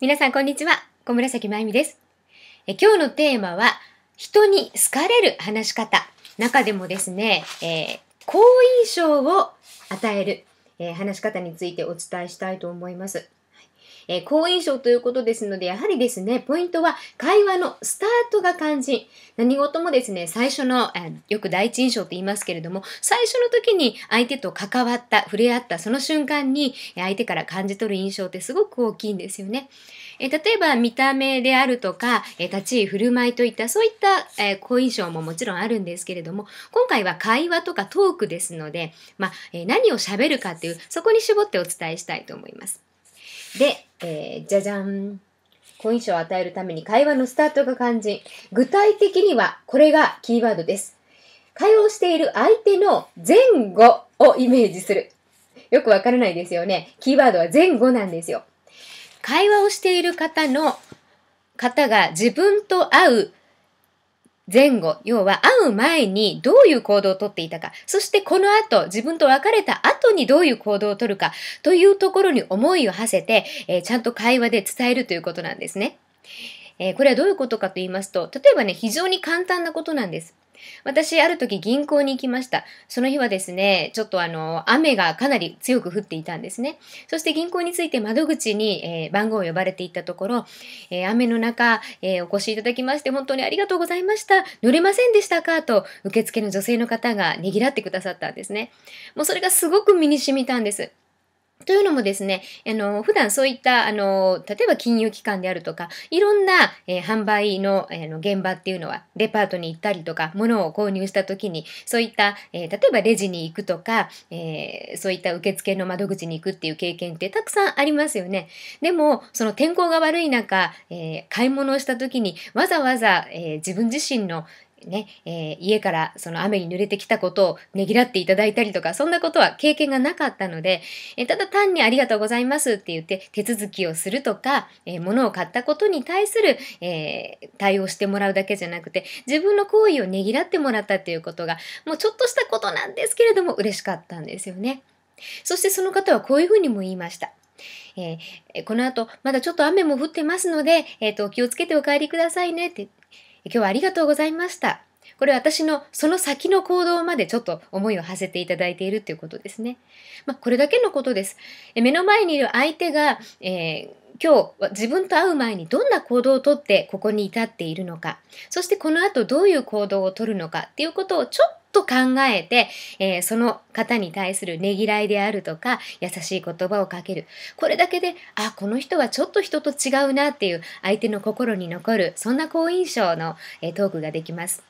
皆さんこんにちは小紫まゆみですえ今日のテーマは人に好かれる話し方中でもですね、えー、好印象を与える、えー、話し方についてお伝えしたいと思いますえー、好印象ということですので、やはりですね、ポイントは会話のスタートが肝心。何事もですね、最初の、えよく第一印象と言いますけれども、最初の時に相手と関わった、触れ合ったその瞬間に、相手から感じ取る印象ってすごく大きいんですよね。え例えば見た目であるとか、え立ち居振る舞いといったそういった、え好印象ももちろんあるんですけれども今回は会話とかトークですので、まあえ何を喋るかっていうそこに絞ってお伝えしたいと思います。で、えー、じゃじゃん。好印象を与えるために会話のスタートが肝心。具体的にはこれがキーワードです。会話をしている相手の前後をイメージする。よくわからないですよね。キーワードは前後なんですよ。会話をしている方の方が自分と会う前後、要は会う前にどういう行動をとっていたか、そしてこの後、自分と別れた後にどういう行動をとるか、というところに思いを馳せて、えー、ちゃんと会話で伝えるということなんですね。えー、これはどういうことかと言いますと、例えばね、非常に簡単なことなんです。私、ある時銀行に行きました。その日はですね、ちょっとあの、雨がかなり強く降っていたんですね。そして銀行について窓口に、えー、番号を呼ばれていったところ、えー、雨の中、えー、お越しいただきまして本当にありがとうございました。乗れませんでしたかと、受付の女性の方がねぎらってくださったんですね。もうそれがすごく身に染みたんです。というのもですね、あの、普段そういった、あの、例えば金融機関であるとか、いろんな、えー、販売の,、えー、の現場っていうのは、デパートに行ったりとか、物を購入した時に、そういった、えー、例えばレジに行くとか、えそういった受付の窓口に行くっていう経験ってたくさんありますよね。でも、その天候が悪い中、え買い物をした時に、わざわざ、え自分自身の、ね、えー、家からその雨に濡れてきたことをねぎらっていただいたりとか、そんなことは経験がなかったので、えー、ただ単にありがとうございますって言って手続きをするとか、えー、物を買ったことに対する、えー、対応してもらうだけじゃなくて、自分の行為をねぎらってもらったっていうことが、もうちょっとしたことなんですけれども嬉しかったんですよね。そしてその方はこういうふうにも言いました。えー、この後、まだちょっと雨も降ってますので、えっ、ー、と、気をつけてお帰りくださいねって。今日はありがとうございました。これ私のその先の行動までちょっと思いを馳せていただいているということですね。まあ、これだけのことです。目の前にいる相手が、えー今日自分と会う前にどんな行動をとってここに至っているのかそしてこの後どういう行動をとるのかっていうことをちょっと考えて、えー、その方に対するねぎらいであるとか、優しい言葉をかける。これだけで、あ、この人はちょっと人と違うなっていう、相手の心に残る、そんな好印象の、えー、トークができます。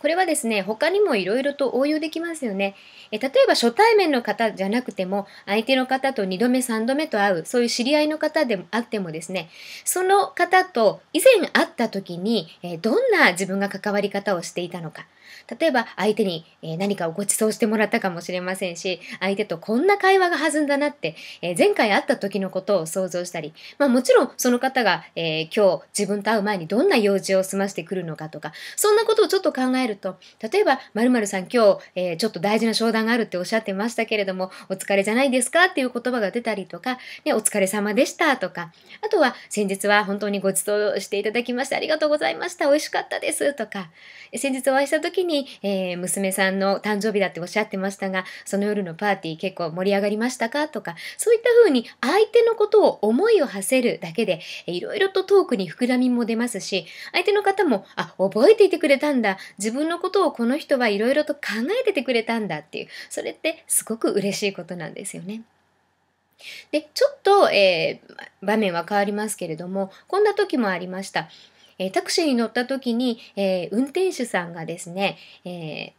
これはですね、他にもいろいろと応用できますよね。え例えば初対面の方じゃなくても、相手の方と2度目、3度目と会う、そういう知り合いの方でもあってもですね、その方と以前会った時に、えどんな自分が関わり方をしていたのか。例えば相手に何かをご馳走してもらったかもしれませんし相手とこんな会話が弾んだなって前回会った時のことを想像したり、まあ、もちろんその方が、えー、今日自分と会う前にどんな用事を済ましてくるのかとかそんなことをちょっと考考えると例えば〇〇さん今日、えー、ちょっと大事な商談があるっておっしゃってましたけれどもお疲れじゃないですかっていう言葉が出たりとか、ね、お疲れ様でしたとかあとは先日は本当にごちそうしていただきましてありがとうございました美味しかったですとか先日お会いした時に、えー、娘さんの誕生日だっておっしゃってましたがその夜のパーティー結構盛り上がりましたかとかそういった風に相手のことを思いを馳せるだけでいろいろとトークに膨らみも出ますし相手の方もあ覚えていてくれたんだ自分のことをこの人はいろいろと考えててくれたんだっていうそれってすごく嬉しいことなんですよね。でちょっと、えー、場面は変わりますけれどもこんな時もありました。えー、タクシーに乗った時に、えー、運転手さんがですね、え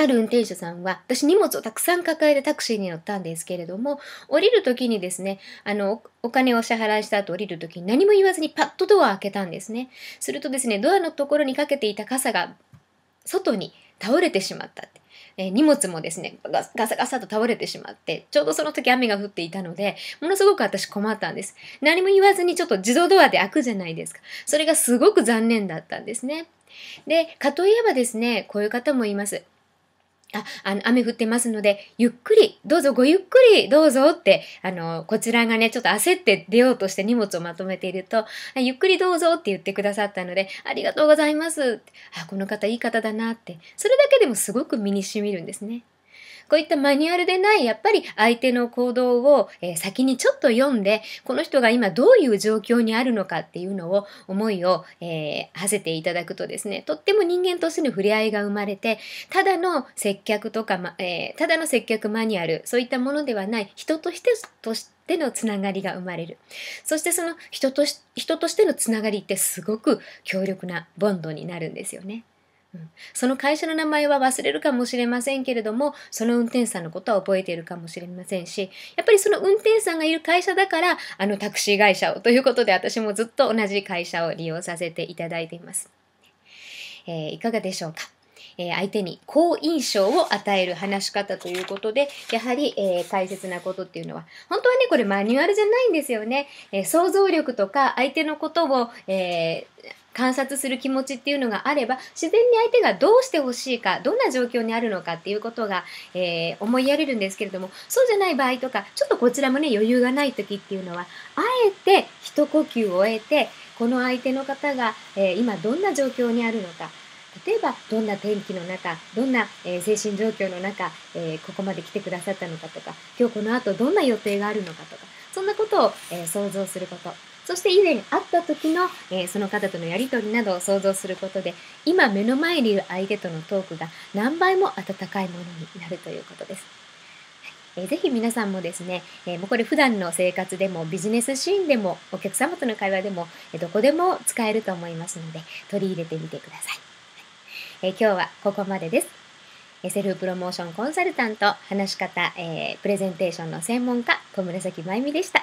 ある運転手さんは、私荷物をたくさん抱えてタクシーに乗ったんですけれども、降りる時にですね、あの、お金を支払いした後降りる時に何も言わずにパッとドアを開けたんですね。するとですね、ドアのところにかけていた傘が外に倒れてしまったって。え荷物もですねガサガサと倒れてしまってちょうどその時雨が降っていたのでものすごく私困ったんです何も言わずにちょっと自動ドアで開くじゃないですかそれがすごく残念だったんですねでかといえばですねこういう方もいますあ、あの、雨降ってますので、ゆっくり、どうぞごゆっくり、どうぞって、あの、こちらがね、ちょっと焦って出ようとして荷物をまとめていると、ゆっくりどうぞって言ってくださったので、ありがとうございます。あ、この方いい方だなって、それだけでもすごく身にしみるんですね。こういったマニュアルでないやっぱり相手の行動を、え先にちょっと読んでこの人が今どういう状況にあるのかっていうのを思いを、えー、せていただくとですねとっても人間としての触れ合いが生まれてただの接客とか、まえー、ただの接客マニュアルそういったものではない人としてとしてでのつながりが生まれるそしてその人と人としてのつながりってすごく強力なボンドになるんですよね。その会社の名前は忘れるかもしれませんけれども、その運転手さんのことは覚えているかもしれませんし、やっぱりその運転手さんがいる会社だから、あのタクシー会社をということで、私もずっと同じ会社を利用させていただいています。えー、いかがでしょうかえ相手に好印象を与える話し方ということで、やはり、えー、大切なことっていうのは、本当はね、これマニュアルじゃないんですよね。えー、想像力とか、相手のことを、えー観察する気持ちっていうのがあれば自然に相手がどうしてほしいかどんな状況にあるのかっていうことが、えー、思いやれるんですけれどもそうじゃない場合とかちょっとこちらもね余裕がない時っていうのはあえて一呼吸を得てこの相手の方が、えー、今どんな状況にあるのか例えばどんな天気の中どんな、えー、精神状況の中、えー、ここまで来てくださったのかとか今日この後どんな予定があるのかとかそんなことを、え想像することそして以前会った時の、えー、その方とのやり取りなどを想像することで今目の前にいる相手とのトークが何倍も温かいものになるということです。えー、ぜひ皆さんもですね、えもうこれ普段の生活でもビジネスシーンでもお客様との会話でも、えどこでも使えると思いますので取り入れてみてください。え今日はここまでです。セルフプロモーションコンサルタント、話し方、えプレゼンテーションの専門家、小紫まゆみでした。